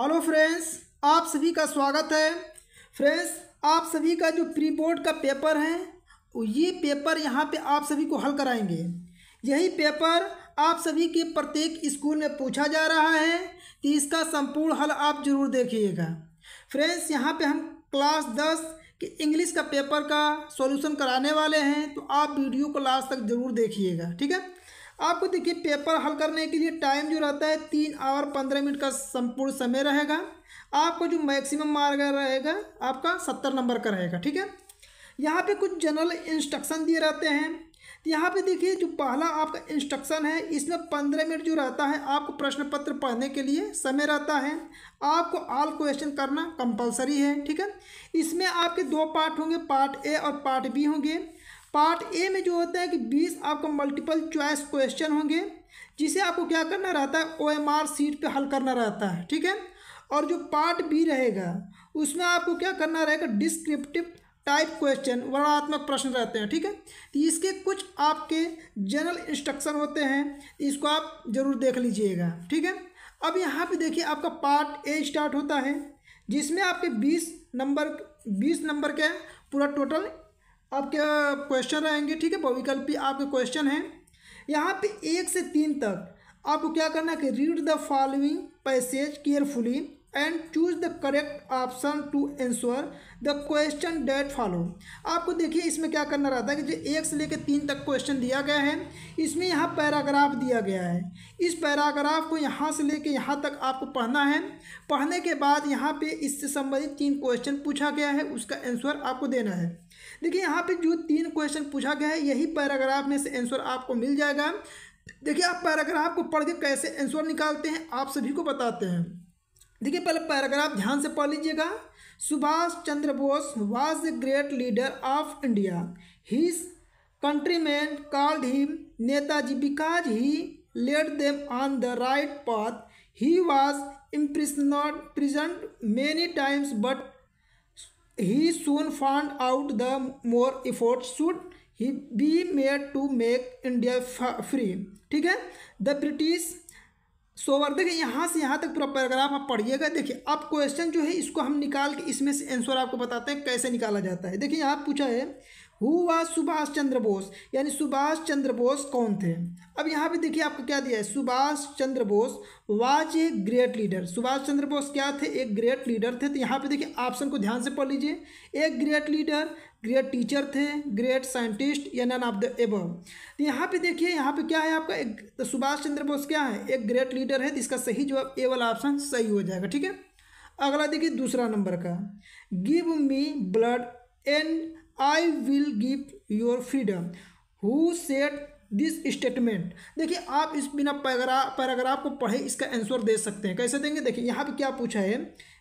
hello friends आप सभी का स्वागत है फ्रेंड्स आप सभी का जो प्री बोर्ड का पेपर है ये पेपर यहाँ पे आप सभी को हल कराएंगे यही पेपर आप सभी के प्रत्येक स्कूल में पूछा जा रहा है तो इसका संपूर्ण हल आप जरूर देखिएगा फ्रेंड्स यहाँ पे हम क्लास दस के इंग्लिश का पेपर का सॉल्यूशन कराने वाले हैं तो आप वीडियो को लास्ट तक ज़रूर देखिएगा ठीक है आपको देखिए पेपर हल करने के लिए टाइम जो रहता है तीन आवर पंद्रह मिनट का संपूर्ण समय रहेगा आपको जो मैक्सिमम मार्ग रहेगा आपका सत्तर नंबर का रहेगा ठीक है यहाँ पे कुछ जनरल इंस्ट्रक्शन दिए रहते हैं यहाँ पे देखिए जो पहला आपका इंस्ट्रक्शन है इसमें पंद्रह मिनट जो रहता है आपको प्रश्न पत्र पढ़ने के लिए समय रहता है आपको ऑल क्वेश्चन करना कंपलसरी है ठीक है इसमें आपके दो पार्ट होंगे पार्ट ए और पार्ट बी होंगे पार्ट ए में जो होता है कि बीस आपका मल्टीपल चॉइस क्वेश्चन होंगे जिसे आपको क्या करना रहता है ओ एम आर सीट पर हल करना रहता है ठीक है और जो पार्ट बी रहेगा उसमें आपको क्या करना रहेगा डिस्क्रिप्टिव टाइप क्वेश्चन वर्णात्मक प्रश्न रहते हैं ठीक है तो इसके कुछ आपके जनरल इंस्ट्रक्शन होते हैं इसको आप ज़रूर देख लीजिएगा ठीक है अब यहाँ पे देखिए आपका पार्ट ए स्टार्ट होता है जिसमें आपके बीस नंबर बीस नंबर के पूरा टोटल आपके क्वेश्चन रहेंगे ठीक है बहुविकल्पी आपके क्वेश्चन हैं यहाँ पे एक से तीन तक आपको क्या करना है कि read the following passage carefully and choose the correct option to answer the question that follow आपको देखिए इसमें क्या करना रहता है कि जो एक से लेकर तीन तक क्वेश्चन दिया गया है इसमें यहाँ पैराग्राफ दिया गया है इस पैराग्राफ को यहाँ से लेकर यहाँ तक आपको पढ़ना है पढ़ने के बाद यहाँ पे इससे संबंधित तीन क्वेश्चन पूछा गया है उसका एंसर आपको देना है देखिए यहाँ पर जो तीन क्वेश्चन पूछा गया है यही पैराग्राफ में से आंसर आपको मिल जाएगा देखिए आप पैराग्राफ को पढ़ के कैसे आंसर निकालते हैं आप सभी को बताते हैं देखिए पहले पैराग्राफ ध्यान से पढ़ लीजिएगा Subhash Chandra Bose was the great leader of India he country man called he Netaji because he led them on the right path he was imprisoned present many times but he soon found out the more effort should he be made to make India free ठीक है the British सोवर्धक है यहाँ से यहाँ तक पूरा paragraph आप पढ़िएगा देखिए अब क्वेश्चन जो है इसको हम निकाल के इसमें से आंसर आपको बताते हैं कैसे निकाला जाता है देखिए यहाँ पूछा है हु वा सुभाष चंद्र बोस यानी सुभाष चंद्र बोस कौन थे अब यहाँ पे देखिए आपको क्या दिया है Subhash Chandra Bose was a great leader Subhash Chandra Bose क्या थे एक ग्रेट लीडर थे तो यहाँ पे देखिए ऑप्शन को ध्यान से पढ़ लीजिए एक ग्रेट लीडर ग्रेट टीचर थे ग्रेट साइंटिस्ट या नन ऑफ द एब तो यहाँ पे देखिए यहाँ पे क्या है आपका एक तो सुभाष चंद्र बोस क्या है एक ग्रेट लीडर है तो इसका सही जवाब ए वाला ऑप्शन सही हो जाएगा ठीक है अगला देखिए दूसरा नंबर का give me blood and I will give your freedom who said this statement देखिए आप इस बिना पैराग्राफ पैराग्राफ को पढ़े इसका आंसर दे सकते हैं कैसे देंगे देखिए यहाँ पे क्या पूछा है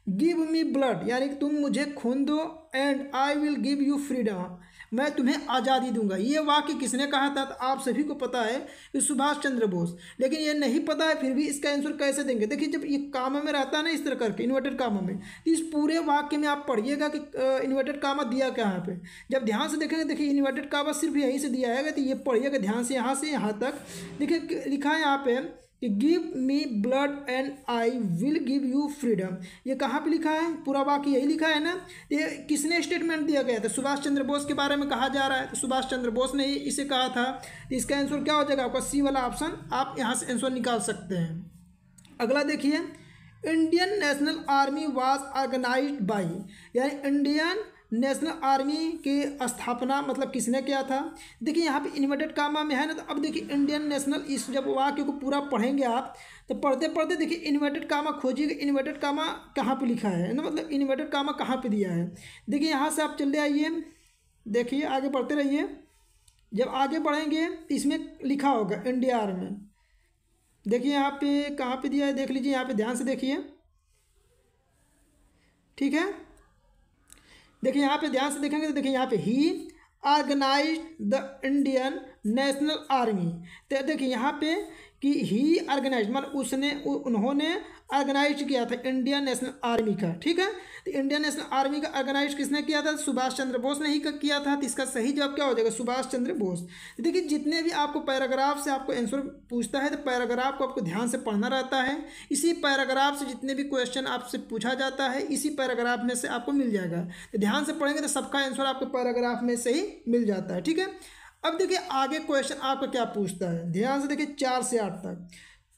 गिव मी ब्लड यानी कि तुम मुझे खून दो and I will give you freedom मैं तुम्हें आज़ादी दूंगा ये वाक्य किसने कहा था तो आप सभी को पता है कि सुभाष चंद्र बोस लेकिन ये नहीं पता है फिर भी इसका आंसर कैसे देंगे देखिए जब ये काम में रहता है ना इस तरह करके इन्वर्टेड कामों में तो इस पूरे वाक्य में आप पढ़िएगा कि इन्वर्टेड कामा दिया क्या यहाँ पे जब ध्यान से देखेंगे देखिए इन्वर्टेड कामा सिर्फ यहीं से दिया जाएगा तो ये पढ़िएगा ध्यान से यहाँ से यहाँ तक देखिए लिखा है यहाँ पर कि give me blood and I will give you freedom ये कहाँ पे लिखा है पूरा वाक्य यही लिखा है ना ये किसने स्टेटमेंट दिया गया था सुभाष चंद्र बोस के बारे में कहा जा रहा है तो सुभाष चंद्र बोस ने ही इसे कहा था इसका आंसर क्या हो जाएगा आपका सी वाला ऑप्शन आप यहाँ से आंसर निकाल सकते हैं अगला देखिए Indian National Army was organised by यानी इंडियन नेशनल आर्मी की स्थापना मतलब किसने किया था देखिए यहाँ पे इन्वर्टेड कामा में है ना तो अब देखिए इंडियन नेशनल इस जब वाक्य को पूरा पढ़ेंगे आप तो पढ़ते पढ़ते देखिए इन्वर्टेड कामा खोजिएगा इन्वर्टेड कामा कहाँ पे लिखा है ना मतलब इन्वर्टेड कामा कहाँ पे दिया है देखिए यहाँ से आप चले आइए देखिए आगे पढ़ते रहिए जब आगे बढ़ेंगे तो इसमें लिखा होगा इंडिया आर्मी देखिए यहाँ पे कहाँ पे दिया है देख लीजिए यहाँ पे ध्यान से देखिए ठीक है देखिए यहाँ पे ध्यान से देखेंगे तो देखिए यहाँ पे he organised the Indian National Army तो देखिए यहाँ पे कि ही ऑर्गेनाइज मतलब उसने उन्होंने ऑर्गेनाइज किया था इंडियन नेशनल आर्मी का ठीक है तो इंडियन नेशनल आर्मी का ऑर्गेनाइज किसने किया था सुभाष चंद्र बोस ने ही किया था तो इसका सही जवाब क्या हो जाएगा सुभाष चंद्र बोस देखिए जितने भी आपको पैराग्राफ से आपको आंसर पूछता है तो पैराग्राफ को आपको ध्यान से पढ़ना रहता है इसी पैराग्राफ से जितने भी क्वेश्चन आपसे पूछा जाता है इसी पैराग्राफ में से आपको मिल जाएगा तो ध्यान से पढ़ेंगे तो सबका आंसर आपको पैराग्राफ में से ही मिल जाता है ठीक है अब देखिए आगे क्वेश्चन आपका क्या पूछता है ध्यान से देखिए चार से आठ तक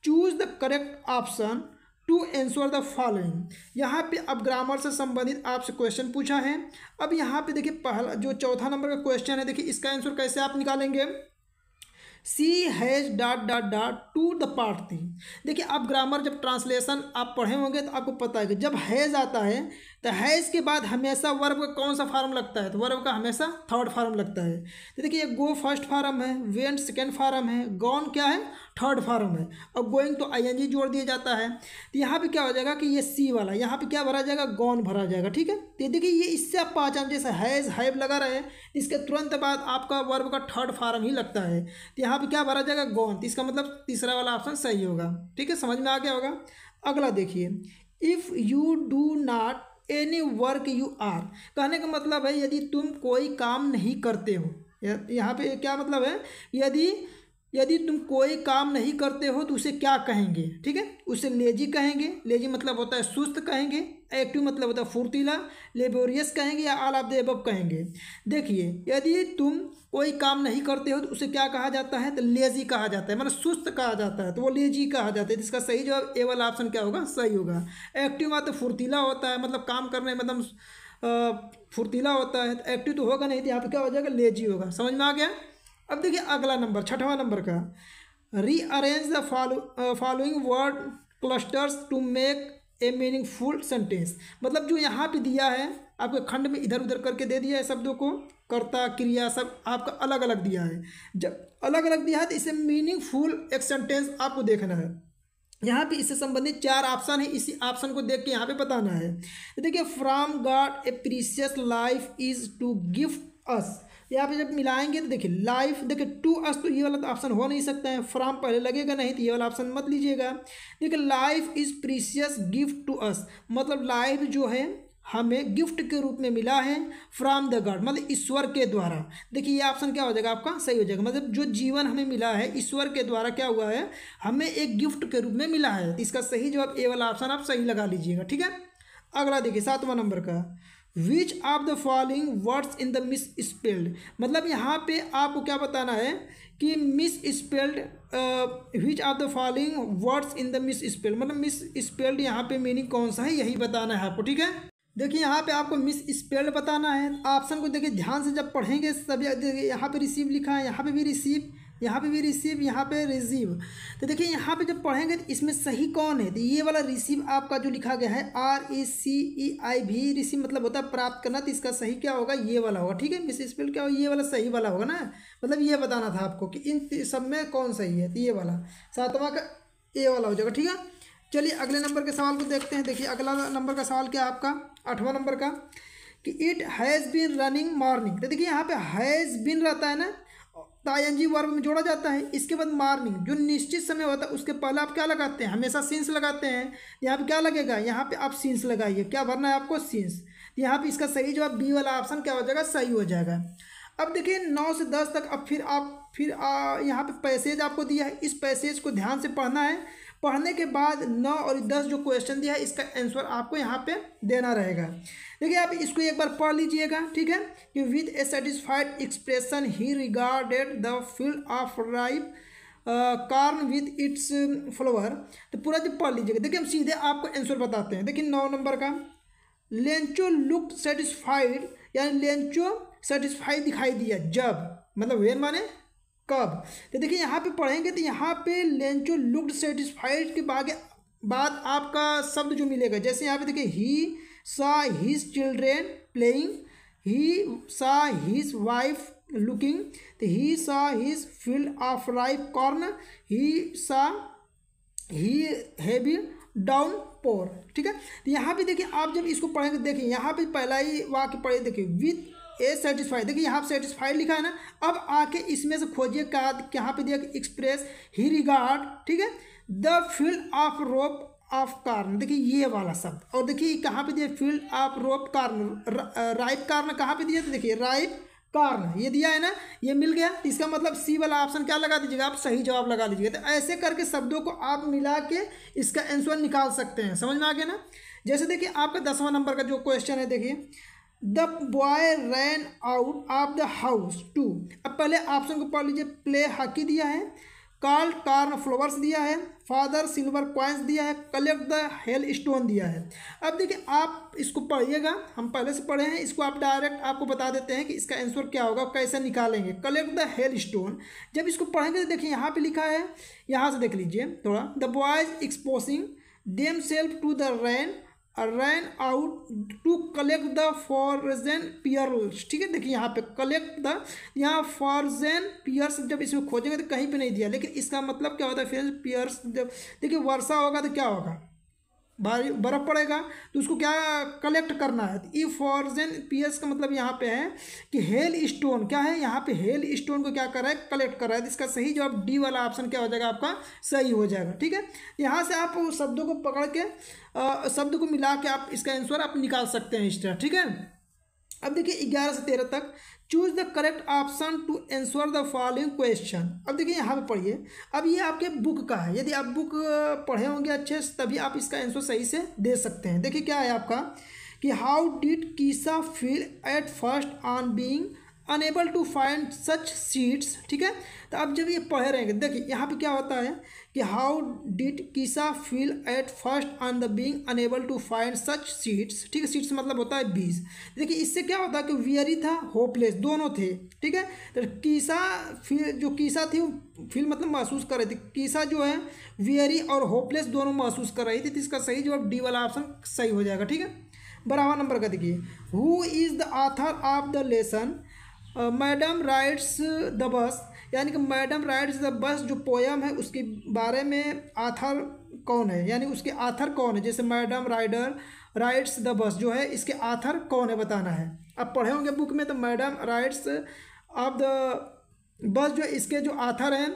choose the correct option to answer the following यहाँ पे अब ग्रामर से संबंधित आपसे क्वेश्चन पूछा है अब यहाँ पे देखिए पहला जो चौथा नंबर का क्वेश्चन है देखिए इसका आंसर कैसे आप निकालेंगे she has dot dot dot to the party देखिए आप ग्रामर जब ट्रांसलेशन आप पढ़े होंगे तो आपको पता है कि जब हैज आता है तो हैज़ के बाद हमेशा वर्ब का कौन सा फार्म लगता है तो वर्ब का हमेशा थर्ड फार्म लगता है तो देखिए गो फर्स्ट फार्म है वेंट सेकेंड फार्म है गॉन क्या है थर्ड फार्म है और गोइंग तो आई जोड़ दिया जाता है तो यहाँ पे क्या हो जाएगा कि ये सी वाला यहाँ पे क्या भरा जाएगा गॉन भरा जाएगा ठीक है तो देखिए ये इससे आप पहचान जैसे हैज़ हैव लगा रहे इसके तुरंत बाद आपका वर्ब का थर्ड फार्म ही लगता है तो यहाँ पर क्या भरा जाएगा गॉन तो इसका मतलब तीसरा वाला ऑप्शन सही होगा ठीक है समझ में आ गया होगा अगला देखिए if you do not any work you are कहने का मतलब है यदि तुम कोई काम नहीं करते हो यहाँ पे क्या मतलब है यदि यदि तुम कोई काम नहीं करते हो तो उसे क्या कहेंगे ठीक है उसे लेजी कहेंगे लेजी मतलब होता है सुस्त कहेंगे एक्टिव मतलब होता है फुर्तीला लेबोरियस कहेंगे या आल ऑफ द एबव कहेंगे देखिए यदि तुम कोई काम नहीं करते हो तो उसे क्या कहा जाता है तो लेजी कहा जाता है मतलब सुस्त कहा जाता है तो वो लेजी कहा जाता है जिसका तो सही जवाब ए वाला ऑप्शन क्या होगा सही होगा एक्टिव मतलब फुर्तीला होता है मतलब काम करने मतलब फुर्तीला होता है तो एक्टिव तो होगा नहीं तो यहाँ पर क्या हो जाएगा लेजी होगा समझ में आ गया अब देखिए अगला नंबर छठवा नंबर का rearrange the following word clusters to make a meaningful sentence मतलब जो यहाँ पे दिया है आपके खंड में इधर उधर करके दे दिया है शब्दों को कर्ता क्रिया सब आपका अलग अलग दिया है जब अलग अलग दिया है तो इसे मीनिंगफुल एक सेंटेंस आपको देखना है यहाँ पे इससे संबंधित चार ऑप्शन है इसी ऑप्शन को देख के यहाँ पे बताना है देखिए from God a precious life is to gift us यहाँ पे जब मिलाएंगे तो देखिए लाइफ देखिए टू अस तो ये वाला तो ऑप्शन हो नहीं सकता है फ्राम पहले लगेगा नहीं तो ये वाला ऑप्शन मत लीजिएगा देखिए life is precious gift to us मतलब लाइफ जो है हमें गिफ्ट के रूप में मिला है फ्रॉम द गॉड मतलब ईश्वर के द्वारा देखिए ये ऑप्शन क्या हो जाएगा आपका सही हो जाएगा मतलब जो जीवन हमें मिला है ईश्वर के द्वारा क्या हुआ है हमें एक गिफ्ट के रूप में मिला है इसका सही जवाब ए वाला ऑप्शन आप सही लगा लीजिएगा ठीक है अगला देखिए सातवां नंबर का which of the following words in the misspelled मतलब यहाँ पे आपको क्या बताना है कि misspelled which of the following words in the misspelled मतलब मिस स्पेल्ड यहाँ पे मीनिंग कौन सा है यही बताना है आपको ठीक है देखिए यहाँ पे आपको मिस स्पेल्ड बताना है ऑप्शन को देखिए ध्यान से जब पढ़ेंगे सभी यहाँ पे रिसीव लिखा है यहाँ पे भी रिसीव यहाँ पे भी रिसीव यहाँ पे रिसीव तो देखिए यहाँ पे जब पढ़ेंगे तो इसमें सही कौन है तो ये वाला रिसीव आपका जो लिखा गया है आर ए सी ई आई भी रिसीव मतलब होता है प्राप्त करना तो इसका सही क्या होगा ये वाला होगा ठीक है मिस स्पेल क्या होगा ये वाला सही वाला होगा ना मतलब ये बताना था आपको कि इन सब में कौन सही है तो ये वाला सातवां का ए वाला हो जाएगा ठीक है चलिए अगले नंबर के सवाल को देखते हैं देखिए अगला नंबर का सवाल क्या आपका आठवां नंबर का कि it has been running morning तो देखिए यहाँ पे हैज़ बिन रहता है ना तायंजी वर्ब में जोड़ा जाता है इसके बाद मार्निंग जो निश्चित समय होता है उसके पहले आप क्या लगाते हैं हमेशा सीन्स लगाते हैं यहाँ पे क्या लगेगा यहाँ पे आप सीन्स लगाइए क्या भरना है आपको सीन्स यहाँ पे इसका सही जवाब बी वाला ऑप्शन क्या हो जाएगा सही हो जाएगा अब देखिए नौ से दस तक अब फिर आप फिर यहाँ पर पैसेज आपको दिया है इस पैसेज को ध्यान से पढ़ना है पढ़ने के बाद नौ और दस जो क्वेश्चन दिया है इसका आंसर आपको यहाँ पे देना रहेगा देखिए आप इसको एक बार पढ़ लीजिएगा ठीक है कि with a satisfied expression he regarded the field of ripe corn with its flower तो पूरा जो पढ़ लीजिएगा देखिए हम सीधे आपको आंसर बताते हैं देखिए नौ नंबर का लेंचो लुक सेटिस्फाइड यानी लेंचो सेटिस्फाई दिखाई दिया जब मतलब वेन माने कब तो देखिए यहाँ पे पढ़ेंगे तो यहाँ पे लेंचो लुक्ड सेटिस्फाइड के बागे बाद आपका शब्द जो मिलेगा जैसे यहाँ पे देखिए ही सा हीज चिल्ड्रेन प्लेइंग ही सा हीज वाइफ लुकिंग तो he saw his field of ripe corn he saw he heavy down पोर ठीक है तो यहाँ पे देखिए आप जब इसको पढ़ेंगे देखिए यहाँ पे पहला ही वाक्य पढ़े देखिए विथ ए सेटिस्फाइड देखिए यहाँ पर सेटिस्फाइड लिखा है ना अब आके इसमें से खोजिए कहा यहाँ पे देखिए एक्सप्रेस ही रिगार्ड ठीक है the field of rope of corn देखिए ये वाला शब्द और देखिए कहाँ पे दिया field of rope corn right corn कहाँ पे दिया तो देखिए राइट कार्न ये दिया है ना ये मिल गया इसका मतलब सी वाला ऑप्शन क्या लगा दीजिएगा आप सही जवाब लगा दीजिएगा तो ऐसे करके शब्दों को आप मिला के इसका आंसर निकाल सकते हैं समझ में आ गया ना जैसे देखिए आपका दसवां नंबर का जो क्वेश्चन है देखिए the boy ran out of the house to अब पहले ऑप्शन को पढ़ लीजिए प्ले हॉकी दिया है कार्ल कार्न फ्लोवर्स दिया है फादर सिल्वर क्वाइंस दिया है कलेक्ट द हेल स्टोन दिया है अब देखिए आप इसको पढ़िएगा हम पहले से पढ़े हैं इसको आप डायरेक्ट आपको बता देते हैं कि इसका आंसर क्या होगा कैसे निकालेंगे कलेक्ट द हेल स्टोन जब इसको पढ़ेंगे तो देखिए यहाँ पे लिखा है यहाँ से देख लीजिए थोड़ा the boys exposing them self to the rain ran out to collect the frozen pearls ठीक है देखिए यहाँ पे कलेक्ट द यहाँ फॉरजेन पियर्स जब इसमें खोजेंगे तो कहीं पे नहीं दिया लेकिन इसका मतलब क्या होता है फिर पियर्स जब देखिए वर्षा होगा तो क्या होगा बर्फ़ पड़ेगा तो उसको क्या कलेक्ट करना है ई फॉर्जन पी एस का मतलब यहाँ पे है कि हेल स्टोन क्या है यहाँ पे हेल स्टोन को क्या कर रहा है कलेक्ट कर रहा है तो इसका सही जवाब डी वाला ऑप्शन क्या हो जाएगा आपका सही हो जाएगा ठीक है यहाँ से आप शब्दों को पकड़ के शब्द को मिला के आप इसका आंसर आप निकाल सकते हैं इस ठीक है अब देखिए ग्यारह से तेरह तक choose the correct option to answer the following question अब देखिए यहाँ पे पढ़िए अब ये आपके बुक का है यदि आप बुक पढ़े होंगे अच्छे से तभी आप इसका आंसर सही से दे सकते हैं देखिए क्या है आपका कि how did Kisa feel at first on being unable to find such seeds ठीक है तो अब जब ये पढ़ रहे हैं देखिए यहाँ पे क्या होता है कि how did Kisa feel at first on the being unable to find such seeds ठीक है सीट्स मतलब होता है बीज देखिए इससे क्या होता है कि वियरी था होपलेस दोनों थे ठीक है तो कीसा फील जो कीसा थी फील मतलब महसूस कर रही थी कीसा जो है वियरी और होपलेस दोनों महसूस कर रही थी तो इसका सही जवाब डी वाला ऑप्शन सही हो जाएगा ठीक है बराबर नंबर का देखिए who is the author of the lesson madam rides the bus यानी कि मैडम राइड्स द बस जो पोयम है उसके बारे में आथर कौन है यानी उसके आथर कौन है जैसे मैडम राइडर राइड्स द बस जो है इसके आथर कौन है बताना है अब पढ़े होंगे बुक में तो madam rides of the bus जो इसके जो आथर हैं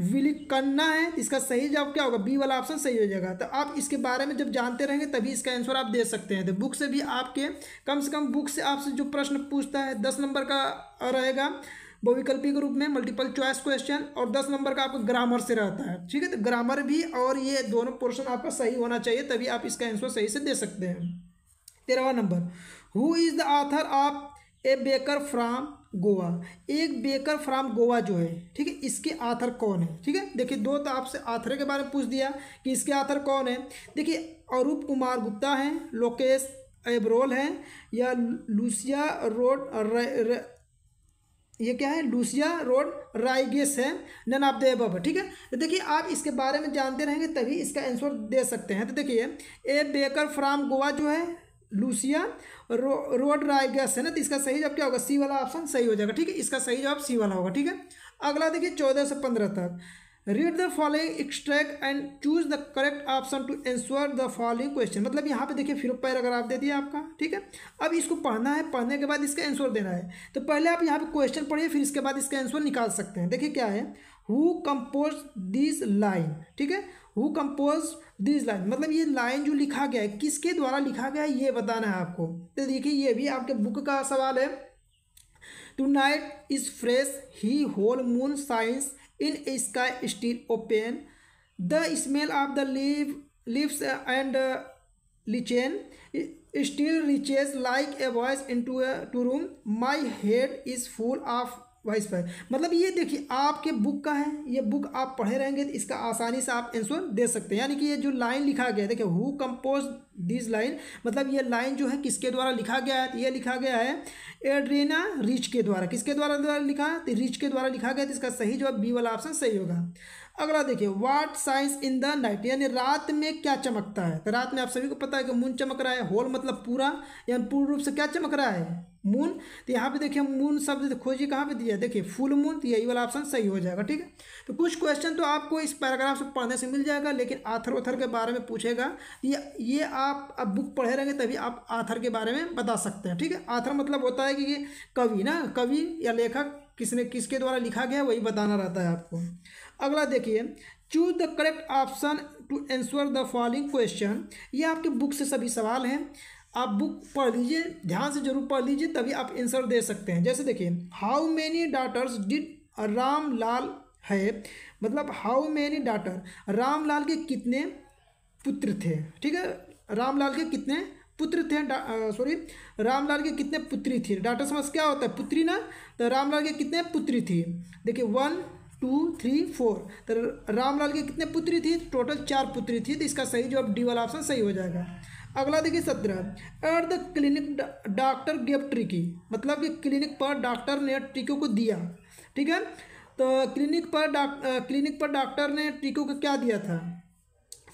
करना है इसका सही जवाब क्या होगा बी वाला ऑप्शन सही हो जाएगा तो आप इसके बारे में जब जानते रहेंगे तभी इसका आंसर आप दे सकते हैं तो बुक से भी आपके कम से कम बुक से आपसे जो प्रश्न पूछता है दस नंबर का रहेगा बहुविकल्पी के रूप में मल्टीपल चॉइस क्वेश्चन और दस नंबर का आपका ग्रामर से रहता है ठीक है तो ग्रामर भी और ये दोनों पोर्शन आपका सही होना चाहिए तभी आप इसका आंसर सही से दे सकते हैं तेरहवा number who is the author of a baker from Goa एक बेकर फ्राम गोवा जो है ठीक है इसके आथर कौन है ठीक है देखिए दो तो आपसे आथर के बारे में पूछ दिया कि इसके आथर कौन है देखिए अरूप कुमार गुप्ता हैं लोकेश एब्रोल हैं या लूसिया रोड ये क्या है लूसिया रोड राइगेस है नन ऑफ द एबव ठीक है तो देखिए आप इसके बारे में जानते रहेंगे तभी इसका आंसर दे सकते हैं तो देखिए ए बेकर फ्राम गोवा जो है लूसिया रो रोड ना तो इसका सही जवाब क्या होगा सी वाला ऑप्शन सही हो जाएगा ठीक है इसका सही जवाब सी वाला होगा ठीक है अगला देखिए चौदह से पंद्रह तक read the following extract and choose the correct option to answer the following question मतलब यहाँ पे देखिए फिर अगर आप दे दिया आपका ठीक है अब इसको पढ़ना है पढ़ने के बाद इसका आंसर देना है तो पहले आप यहाँ पे क्वेश्चन पढ़िए फिर इसके बाद इसका आंसर निकाल सकते हैं देखिए क्या है हु कंपोज दिस लाइन ठीक है हु कंपोज दिस लाइन मतलब ये लाइन जो लिखा गया है किसके द्वारा लिखा गया है ये बताना है आपको तो देखिए ये भी आपके बुक का सवाल है tonight is fresh he whole moon shines in sky still open the smell of the live lips and lichen still reaches like a voice into to room my head is full of voices five मतलब ये देखिए आपके book का है ये book आप पढ़े रहेंगे तो इसका आसानी से आप आंसर दे सकते हैं यानी कि ये जो लाइन लिखा गया है देखिए हु कंपोज दिस लाइन मतलब ये लाइन जो है किसके द्वारा लिखा गया है तो ये लिखा गया है एड्रेना रिच के द्वारा किसके द्वारा द्वारा लिखा तो रिच के द्वारा लिखा गया तो इसका सही जवाब बी वाला ऑप्शन सही होगा अगला देखिए what shines in the night यानी रात में क्या चमकता है तो रात में आप सभी को पता है कि मून चमक रहा है होल मतलब पूरा यानी पूर्ण रूप से क्या चमक रहा है मून तो यहाँ पे देखिए मून शब्द तो खोजिए कहाँ पे दिया है देखिए फुल मून तो यही वाला ऑप्शन सही हो जाएगा ठीक है तो कुछ क्वेश्चन तो आपको इस पैराग्राफ से पढ़ने से मिल जाएगा लेकिन आथर वथर के बारे में पूछेगा ये ये आप अब बुक पढ़े रहेंगे तभी आप आथर के बारे में बता सकते हैं ठीक है आथर मतलब होता है कि ये कवि ना कवि या लेखक किसने किसके द्वारा लिखा गया वही बताना रहता है आपको अगला देखिए choose the correct option to answer the following question ये आपके बुक से सभी सवाल हैं आप बुक पढ़ लीजिए ध्यान से जरूर पढ़ लीजिए तभी आप आंसर दे सकते हैं जैसे देखिए how many daughters did Ram Lal है मतलब हाउ मैनी डाटर रामलाल के कितने पुत्र थे ठीक है रामलाल के कितने पुत्र थे सॉरी रामलाल के कितने पुत्री थी डाटर समझ क्या होता है पुत्री ना तो रामलाल के कितने पुत्री थी देखिए वन टू थ्री फोर तो रामलाल की कितने पुत्री थी टोटल चार पुत्री थी तो इसका सही अब डी वाला ऑप्शन सही हो जाएगा अगला देखिए सत्रह at the clinic doctor gave Tricki मतलब कि क्लिनिक पर डॉक्टर ने टीको को दिया ठीक है तो क्लिनिक पर डॉक्टर क्लिनिक पर डॉक्टर ने टीको को क्या दिया था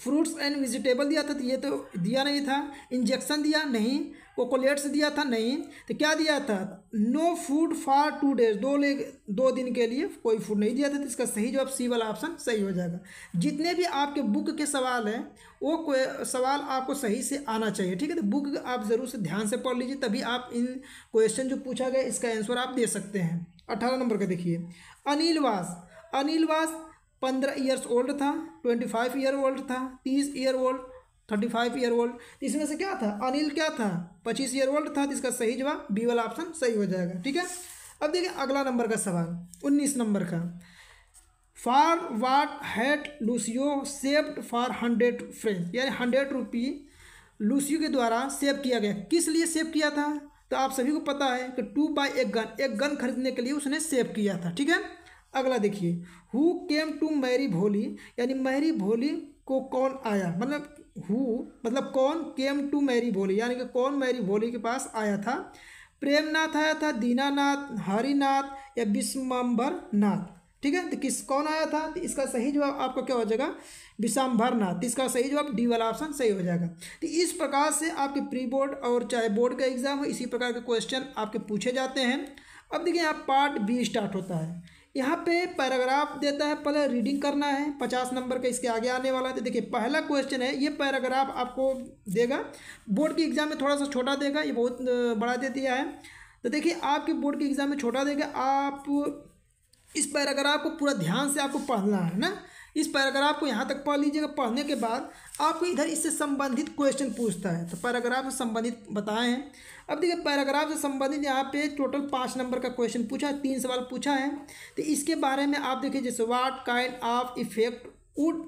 फ्रूट्स एंड वेजिटेबल दिया था तो ये तो दिया नहीं था इंजेक्शन दिया नहीं कोकोलेट्स दिया था नहीं तो क्या दिया था no food for two days दो ले दो दिन के लिए कोई फूड नहीं दिया था तो इसका सही जवाब सी वाला ऑप्शन सही हो जाएगा जितने भी आपके बुक के सवाल हैं वो सवाल आपको सही से आना चाहिए ठीक है तो बुक आप ज़रूर से ध्यान से पढ़ लीजिए तभी आप इन क्वेश्चन जो पूछा गया इसका आंसर आप दे सकते हैं अठारह नंबर का देखिए अनिल वास अनिल वास पंद्रह ईयर्स ओल्ड था ट्वेंटी फाइव ईयर ओल्ड था तीस year old thirty five year old इसमें से क्या था अनिल क्या था पच्चीस ईयर ओल्ड था तो इसका सही जवाब बी वाला ऑप्शन सही हो जाएगा ठीक है अब देखिए अगला नंबर का सवाल उन्नीस नंबर का for what had Lucio saved four hundred franc यानी हंड्रेड रुपी लूसियो के द्वारा सेव किया गया किस लिए सेव किया था तो आप सभी को पता है कि टू बाई एक गन एक गन खरीदने के लिए उसने सेव किया था ठीक है अगला देखिए हु केम टू मैरी भोली यानी मैरी भोली को कौन आया मतलब हु मतलब कौन केम टू मैरी भोली यानी कि कौन मैरी भोली के पास आया था प्रेमनाथ आया था दीनानाथ हरिनाथ या विश्वम्बर नाथ ठीक है तो किस कौन आया था तो इसका सही जवाब आपको क्या हो जाएगा विश्वम्भर नाथ तो इसका सही जवाब डी वाला ऑप्शन सही हो जाएगा तो इस प्रकार से आपके प्री बोर्ड और चाहे बोर्ड का एग्जाम हो इसी प्रकार के क्वेश्चन आपके पूछे जाते हैं अब देखिए यहाँ पार्ट बी स्टार्ट होता है यहाँ पे पैराग्राफ देता है पहले रीडिंग करना है पचास नंबर का इसके आगे आने वाला है तो देखिए पहला क्वेश्चन है ये पैराग्राफ आपको देगा बोर्ड के एग्ज़ाम में थोड़ा सा छोटा देगा ये बहुत बड़ा दे दिया है तो देखिए आपके बोर्ड के एग्ज़ाम में छोटा देगा आप इस पैराग्राफ को पूरा ध्यान से आपको पढ़ना है ना इस पैराग्राफ को यहाँ तक पढ़ लीजिएगा पढ़ने के बाद आपको इधर इससे संबंधित क्वेश्चन पूछता है तो पैराग्राफ से संबंधित बताए हैं अब देखिए पैराग्राफ से संबंधित यहाँ पे टोटल पाँच नंबर का क्वेश्चन पूछा है तीन सवाल पूछा है तो इसके बारे में आप देखिए जैसे what kind of effect would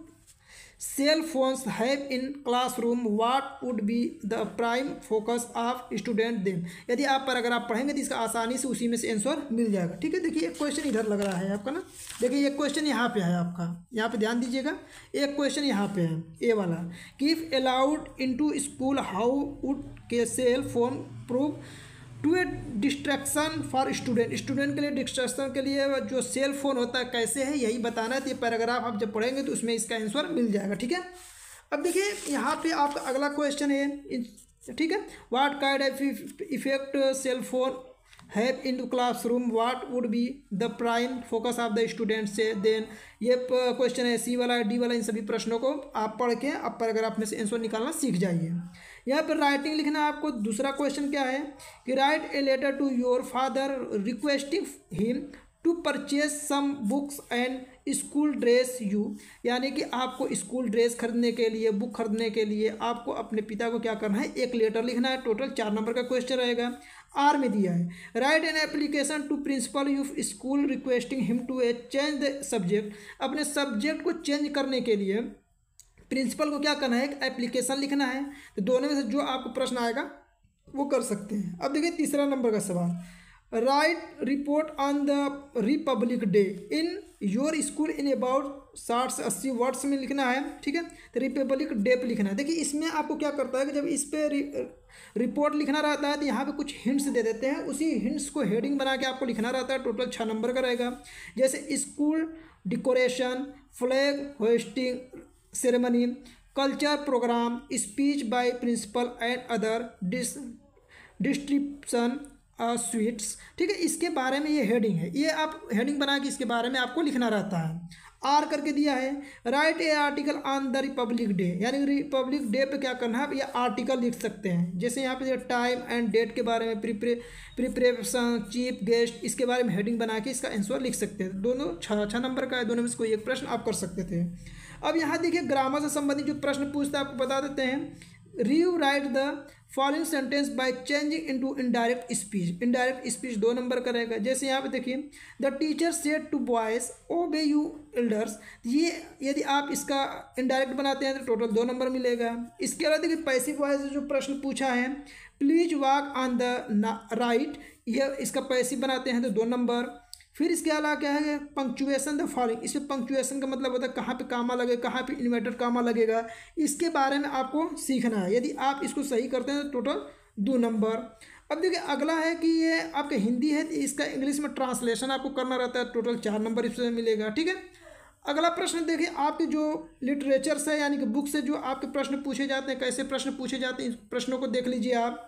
cell phones have in classroom what would be the prime focus of student them यदि आप पैराग्राफ पढ़ेंगे तो इसका आसानी से उसी में से आंसर मिल जाएगा ठीक है देखिए एक क्वेश्चन इधर लग रहा है आपका ना देखिए एक क्वेश्चन यहाँ पे है आपका यहाँ पे ध्यान दीजिएगा एक क्वेश्चन यहाँ पे है ए वाला कि if allowed into school how would के cell phone prove to a distraction for student student के लिए डिस्ट्रैक्शन के लिए जो सेल फोन होता है कैसे है यही बताना है तो ये पैराग्राफ आप जब पढ़ेंगे तो उसमें इसका आंसर मिल जाएगा ठीक है अब देखिए यहाँ पे आपका अगला क्वेश्चन है ठीक है what kind of effect cell phone have into classroom what would be the prime focus of the student से देन ये क्वेश्चन है सी वाला डी वाला इन सभी प्रश्नों को आप पढ़ के आप पैराग्राफ में से आंसर निकालना सीख जाइए यहाँ पर राइटिंग लिखना आपको दूसरा क्वेश्चन क्या है कि write a letter to your father requesting him to purchase some books and school dress you यानी कि आपको स्कूल ड्रेस खरीदने के लिए बुक खरीदने के लिए आपको अपने पिता को क्या करना है एक लेटर लिखना है टोटल चार नंबर का क्वेश्चन रहेगा आर में दिया है write an application to principal of school requesting him to a change the subject अपने सब्जेक्ट को चेंज करने के लिए प्रिंसिपल को क्या करना है एक एप्लीकेशन लिखना है तो दोनों में से जो आपको प्रश्न आएगा वो कर सकते हैं अब देखिए तीसरा नंबर का सवाल write report on the republic day in your school in about साठ से अस्सी वर्ड्स में लिखना है ठीक है तो रिपब्लिक डेप लिखना है देखिए इसमें आपको क्या करता है कि जब इस पर रि, रिपोर्ट लिखना रहता है तो यहाँ पे कुछ हिंट्स दे देते हैं उसी हिंट्स को हेडिंग बना के आपको लिखना रहता है टोटल छः नंबर का रहेगा जैसे school decoration flag hoisting ceremony culture program speech by principal and other dis distribution sweets ठीक है इसके बारे में ये हेडिंग है ये आप हेडिंग बना के इसके बारे में आपको लिखना रहता है आर करके दिया है write a article on the republic day यानी रिपब्लिक डे पे क्या करना है आप ये आर्टिकल लिख सकते हैं जैसे यहाँ पे टाइम एंड डेट के बारे में प्रिपरे प्रिपरेशन चीफ गेस्ट इसके बारे में हेडिंग बना के इसका आंसर लिख सकते हैं दोनों छः छः नंबर का है दोनों में से कोई एक प्रश्न आप कर सकते थे अब यहाँ देखिए ग्रामर से संबंधित जो प्रश्न पूछता है आपको बता देते हैं rewrite the following sentence by changing into indirect speech indirect speech दो नंबर का रहेगा जैसे यहाँ पे देखिए the teacher said to boys obey your elders ये यदि आप इसका इनडायरेक्ट बनाते हैं तो टोटल दो नंबर मिलेगा इसके अलावा देखिए पैसिव वॉयस जो प्रश्न पूछा है please walk on the right यह इसका पैसिव बनाते हैं तो दो नंबर फिर इसके अलावा क्या है पंक्चुएसन द फॉलिंग इसमें पंक्चुएसन का मतलब होता है कहाँ पे कामा लगे कहाँ पे इन्वर्टर कामा लगेगा इसके बारे में आपको सीखना है यदि आप इसको सही करते हैं तो टोटल दो नंबर अब देखिए अगला है कि ये आपका हिंदी है तो इसका इंग्लिश में ट्रांसलेशन आपको करना रहता है टोटल चार नंबर इसमें मिलेगा ठीक है अगला प्रश्न देखिए आपके जो लिटरेचर से यानी कि बुक से जो आपके प्रश्न पूछे जाते हैं कैसे प्रश्न पूछे जाते हैं इन प्रश्नों को देख लीजिए आप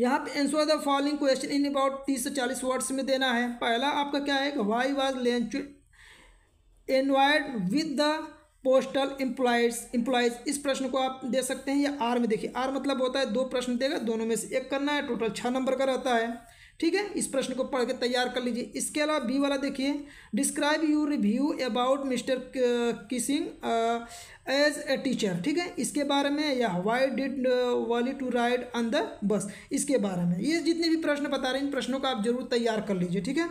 यहाँ पे answer the following question in about तीस से चालीस वर्ड्स में देना है पहला आपका क्या है why was Lencho annoyed with the postal employees employees इस प्रश्न को आप दे सकते हैं या आर में देखिए आर मतलब होता है दो प्रश्न देगा दोनों में से एक करना है टोटल छः नंबर का रहता है ठीक है इस प्रश्न को पढ़ के तैयार कर लीजिए इसके अलावा बी वाला देखिए describe your review about Mr Keesing as a teacher ठीक है इसके बारे में या why did Valli to ride on the bus इसके बारे में ये जितने भी प्रश्न बता रहे हैं इन प्रश्नों का आप जरूर तैयार कर लीजिए ठीक है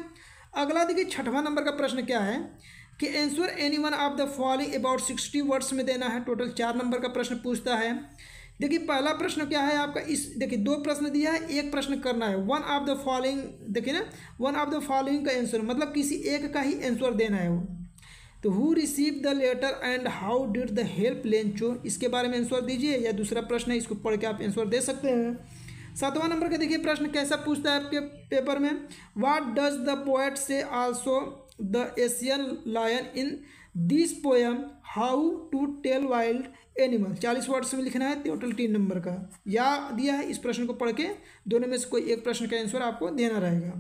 अगला देखिए छठवां नंबर का प्रश्न क्या है कि answer any one of the following about sixty words में देना है टोटल चार नंबर का प्रश्न पूछता है देखिए पहला प्रश्न क्या है आपका इस देखिए दो प्रश्न दिया है एक प्रश्न करना है वन ऑफ द फॉलोइंग देखिए ना वन ऑफ द फॉलोइंग का आंसर मतलब किसी एक का ही आंसर देना है वो तो who receive the letter and how did the help Lencho इसके बारे में आंसर दीजिए या दूसरा प्रश्न है इसको पढ़ के आप आंसर दे सकते हैं सातवां नंबर का देखिए प्रश्न कैसा पूछता है आपके पेपर में what does the poet say also the Asian lion in this poem how to tell wild animal चालीस वर्ड्स में लिखना है टोटल तीन नंबर का या दिया है इस प्रश्न को पढ़ के दोनों में से कोई एक प्रश्न का आंसर आपको देना रहेगा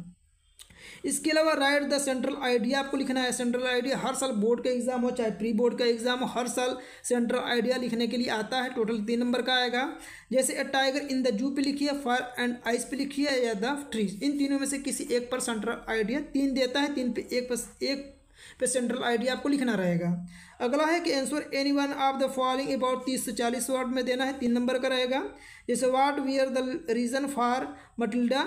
इसके अलावा राइट द सेंट्रल आइडिया आपको लिखना है सेंट्रल आइडिया हर साल बोर्ड का एग्जाम हो चाहे प्री बोर्ड का एग्जाम हो हर साल सेंट्रल आइडिया लिखने के लिए आता है टोटल तीन नंबर का आएगा जैसे ए टाइगर इन द जू पे लिखिए फायर एंड आइस पे लिखिए या द ट्रीज इन तीनों में से किसी एक पर सेंट्रल आइडिया तीन देता है तीन पे एक पर एक पे सेंट्रल आइडिया आपको लिखना रहेगा अगला है कि answer any one of the following about तीस से चालीस वर्ड में देना है तीन नंबर का रहेगा जैसे what we are the reason for Matilda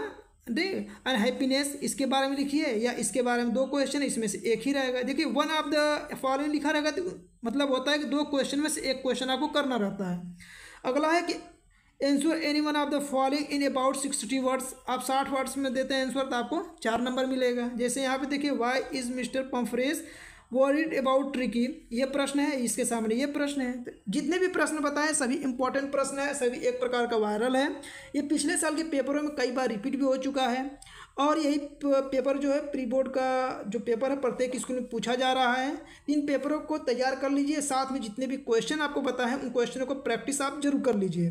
the unhappiness इसके बारे में लिखिए या इसके बारे में दो क्वेश्चन इसमें से एक ही रहेगा देखिए वन ऑफ द फॉलोइंग लिखा रहेगा तो मतलब होता है कि दो क्वेश्चन में से एक क्वेश्चन आपको करना रहता है अगला है कि answer any one of the following in about sixty words आप साठ वर्ड्स में देते हैं आंसर तो आपको चार नंबर मिलेगा जैसे यहाँ पे देखिए why is Mr Pumphrey worried about Tricki ये प्रश्न है इसके सामने ये प्रश्न है तो जितने भी प्रश्न बताएं सभी इंपॉर्टेंट प्रश्न है सभी एक प्रकार का वायरल है ये पिछले साल के पेपरों में कई बार रिपीट भी हो चुका है और यही पेपर जो है प्री बोर्ड का जो पेपर है प्रत्येक स्कूल में पूछा जा रहा है इन पेपरों को तैयार कर लीजिए साथ में जितने भी क्वेश्चन आपको बताएं उन क्वेश्चनों को प्रैक्टिस आप जरूर कर लीजिए